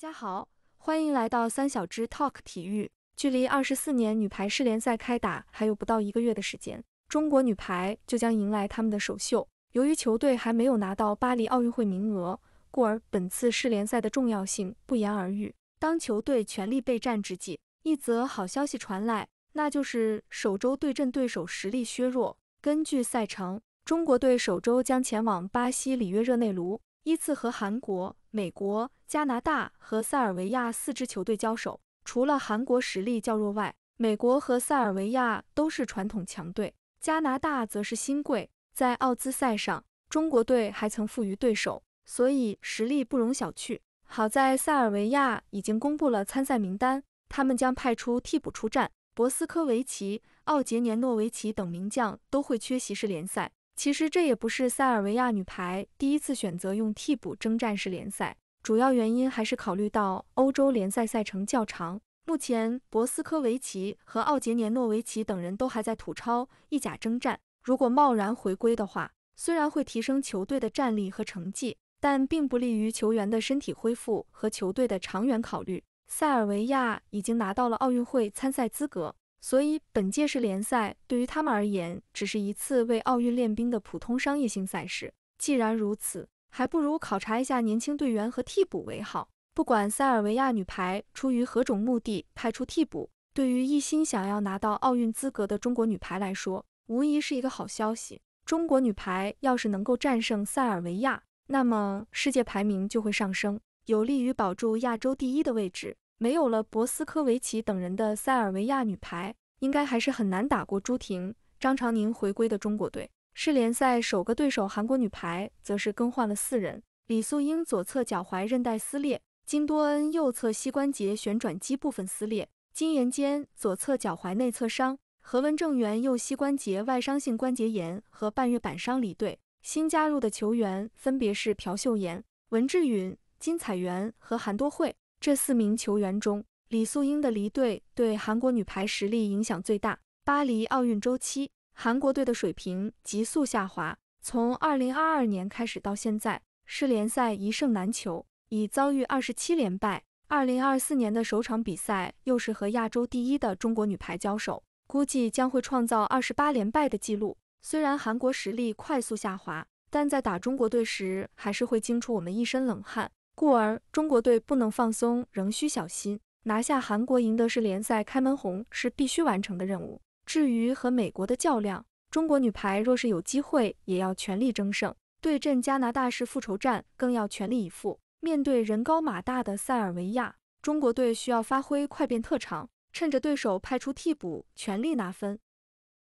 大家好，欢迎来到三小只 Talk 体育。距离二十四年女排世联赛开打还有不到一个月的时间，中国女排就将迎来他们的首秀。由于球队还没有拿到巴黎奥运会名额，故而本次世联赛的重要性不言而喻。当球队全力备战之际，一则好消息传来，那就是首周对阵对手实力削弱。根据赛程，中国队首周将前往巴西里约热内卢，依次和韩国。美国、加拿大和塞尔维亚四支球队交手，除了韩国实力较弱外，美国和塞尔维亚都是传统强队，加拿大则是新贵。在奥兹赛上，中国队还曾负于对手，所以实力不容小觑。好在塞尔维亚已经公布了参赛名单，他们将派出替补出战，博斯科维奇、奥杰年诺维奇等名将都会缺席世联赛。其实这也不是塞尔维亚女排第一次选择用替补征战式联赛，主要原因还是考虑到欧洲联赛赛程较长。目前，博斯科维奇和奥杰年诺维奇等人都还在土超意甲征战，如果贸然回归的话，虽然会提升球队的战力和成绩，但并不利于球员的身体恢复和球队的长远考虑。塞尔维亚已经拿到了奥运会参赛资格。所以本届世联赛对于他们而言，只是一次为奥运练兵的普通商业性赛事。既然如此，还不如考察一下年轻队员和替补为好。不管塞尔维亚女排出于何种目的派出替补，对于一心想要拿到奥运资格的中国女排来说，无疑是一个好消息。中国女排要是能够战胜塞尔维亚，那么世界排名就会上升，有利于保住亚洲第一的位置。没有了博斯科维奇等人的塞尔维亚女排，应该还是很难打过朱婷、张常宁回归的中国队。世联赛首个对手韩国女排，则是更换了四人：李素英左侧脚踝韧带撕裂，金多恩右侧膝关节旋转肌部分撕裂，金妍坚左侧脚踝内侧伤，何文正元右膝关节外伤性关节炎和半月板伤离队。新加入的球员分别是朴秀妍、文智允、金彩媛和韩多慧。这四名球员中，李素英的离队对韩国女排实力影响最大。巴黎奥运周期，韩国队的水平急速下滑，从2022年开始到现在，世联赛一胜难求，已遭遇27连败。2024年的首场比赛又是和亚洲第一的中国女排交手，估计将会创造28连败的记录。虽然韩国实力快速下滑，但在打中国队时还是会惊出我们一身冷汗。故而，中国队不能放松，仍需小心拿下韩国，赢得是联赛开门红是必须完成的任务。至于和美国的较量，中国女排若是有机会，也要全力争胜；对阵加拿大是复仇战，更要全力以赴。面对人高马大的塞尔维亚，中国队需要发挥快变特长，趁着对手派出替补，全力拿分。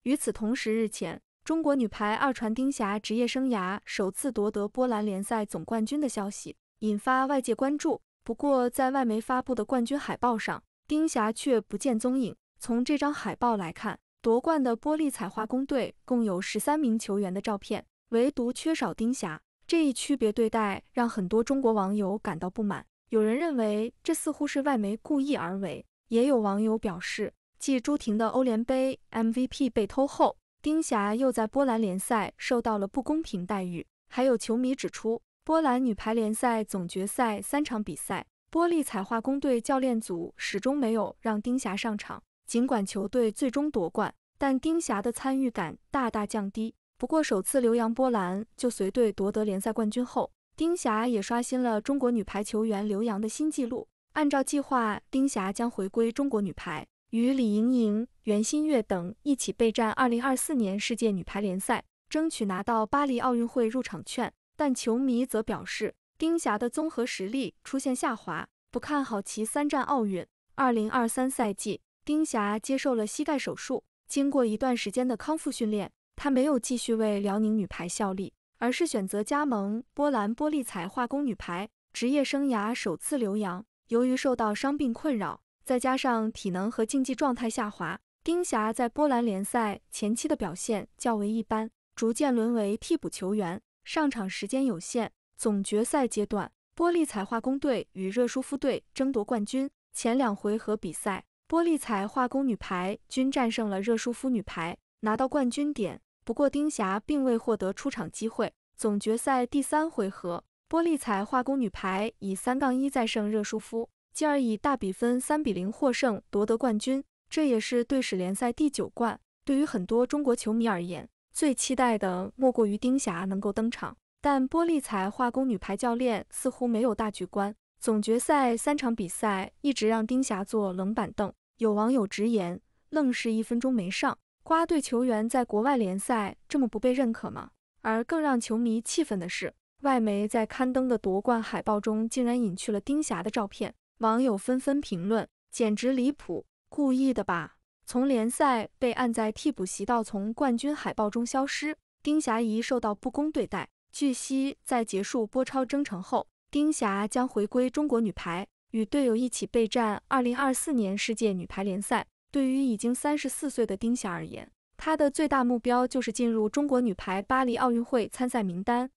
与此同时，日前，中国女排二传丁霞职业生涯首次夺得波兰联赛总冠军的消息。引发外界关注。不过，在外媒发布的冠军海报上，丁霞却不见踪影。从这张海报来看，夺冠的玻璃彩化工队共有十三名球员的照片，唯独缺少丁霞。这一区别对待让很多中国网友感到不满。有人认为，这似乎是外媒故意而为；也有网友表示，继朱婷的欧联杯 MVP 被偷后，丁霞又在波兰联赛受到了不公平待遇。还有球迷指出。波兰女排联赛总决赛三场比赛，波璃彩化工队教练组始终没有让丁霞上场。尽管球队最终夺冠，但丁霞的参与感大大降低。不过，首次留洋波兰就随队夺得联赛冠军后，丁霞也刷新了中国女排球员留洋的新纪录。按照计划，丁霞将回归中国女排，与李盈莹、袁心玥等一起备战2024年世界女排联赛，争取拿到巴黎奥运会入场券。但球迷则表示，丁霞的综合实力出现下滑，不看好其三战奥运。二零二三赛季，丁霞接受了膝盖手术，经过一段时间的康复训练，她没有继续为辽宁女排效力，而是选择加盟波兰波利彩化工女排，职业生涯首次留洋。由于受到伤病困扰，再加上体能和竞技状态下滑，丁霞在波兰联赛前期的表现较为一般，逐渐沦为替补球员。上场时间有限，总决赛阶段，玻璃彩化工队与热舒夫队争夺冠军。前两回合比赛，玻璃彩化工女排均战胜了热舒夫女排，拿到冠军点。不过丁霞并未获得出场机会。总决赛第三回合，玻璃彩化工女排以三杠一再胜热舒夫，继而以大比分三比零获胜，夺得冠军。这也是队史联赛第九冠。对于很多中国球迷而言，最期待的莫过于丁霞能够登场，但波利彩化工女排教练似乎没有大局观，总决赛三场比赛一直让丁霞坐冷板凳。有网友直言，愣是一分钟没上。瓜队球员在国外联赛这么不被认可吗？而更让球迷气愤的是，外媒在刊登的夺冠海报中竟然隐去了丁霞的照片，网友纷纷评论，简直离谱，故意的吧？从联赛被按在替补席到从冠军海报中消失，丁霞仪受到不公对待。据悉，在结束波超征程后，丁霞将回归中国女排，与队友一起备战二零二四年世界女排联赛。对于已经三十四岁的丁霞而言，她的最大目标就是进入中国女排巴黎奥运会参赛名单。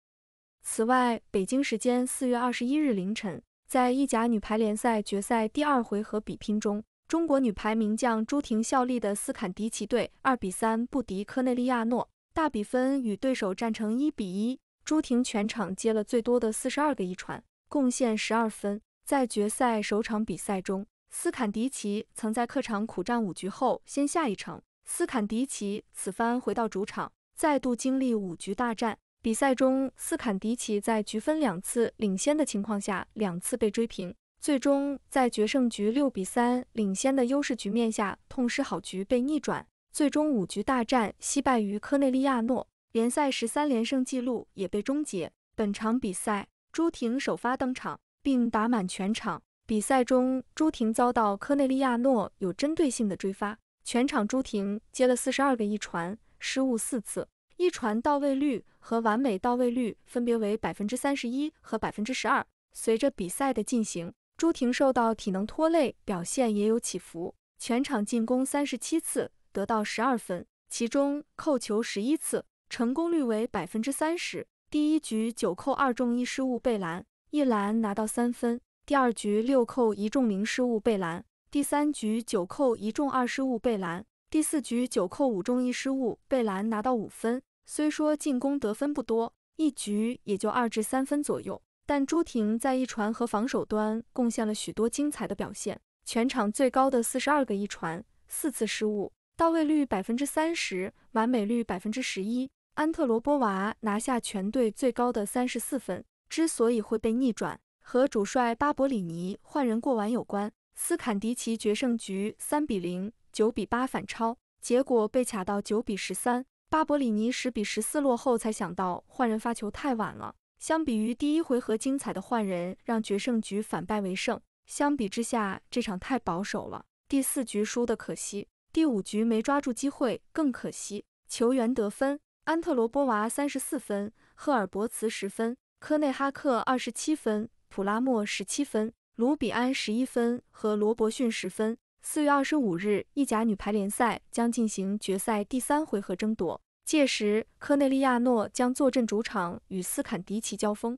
此外，北京时间四月二十一日凌晨，在意甲女排联赛决赛第二回合比拼中。中国女排名将朱婷效力的斯坎迪奇队二比三不敌科内利亚诺，大比分与对手战成一比一。朱婷全场接了最多的四十二个一传，贡献十二分。在决赛首场比赛中，斯坎迪奇曾在客场苦战五局后先下一城。斯坎迪奇此番回到主场，再度经历五局大战。比赛中，斯坎迪奇在局分两次领先的情况下，两次被追平。最终在决胜局六比三领先的优势局面下，痛失好局被逆转，最终五局大战惜败于科内利亚诺，联赛十三连胜纪录也被终结。本场比赛朱婷首发登场，并打满全场。比赛中，朱婷遭到科内利亚诺有针对性的追发，全场朱婷接了四十二个一传，失误四次，一传到位率和完美到位率分别为百分之三十一和百分之十二。随着比赛的进行，朱婷受到体能拖累，表现也有起伏。全场进攻三十七次，得到十二分，其中扣球十一次，成功率为百分之三十。第一局九扣二中一失误被拦，一拦拿到三分。第二局六扣一中零失误被拦。第三局九扣一中二失误被拦。第四局九扣五中一失误被拦拿到五分。虽说进攻得分不多，一局也就二至三分左右。但朱婷在一传和防守端贡献了许多精彩的表现，全场最高的四十二个一传，四次失误，到位率百分之三十，完美率百分之十一。安特罗波娃拿下全队最高的三十四分。之所以会被逆转，和主帅巴博里尼换人过晚有关。斯坎迪奇决胜局三比零，九比八反超，结果被卡到九比十三，巴博里尼十比十四落后才想到换人发球太晚了。相比于第一回合精彩的换人让决胜局反败为胜，相比之下这场太保守了。第四局输的可惜，第五局没抓住机会更可惜。球员得分：安特罗波娃三十四分，赫尔伯茨十分，科内哈克二十七分，普拉莫十七分，卢比安十一分和罗伯逊十分。四月二十五日，意甲女排联赛将进行决赛第三回合争夺。届时，科内利亚诺将坐镇主场与斯坎迪奇交锋。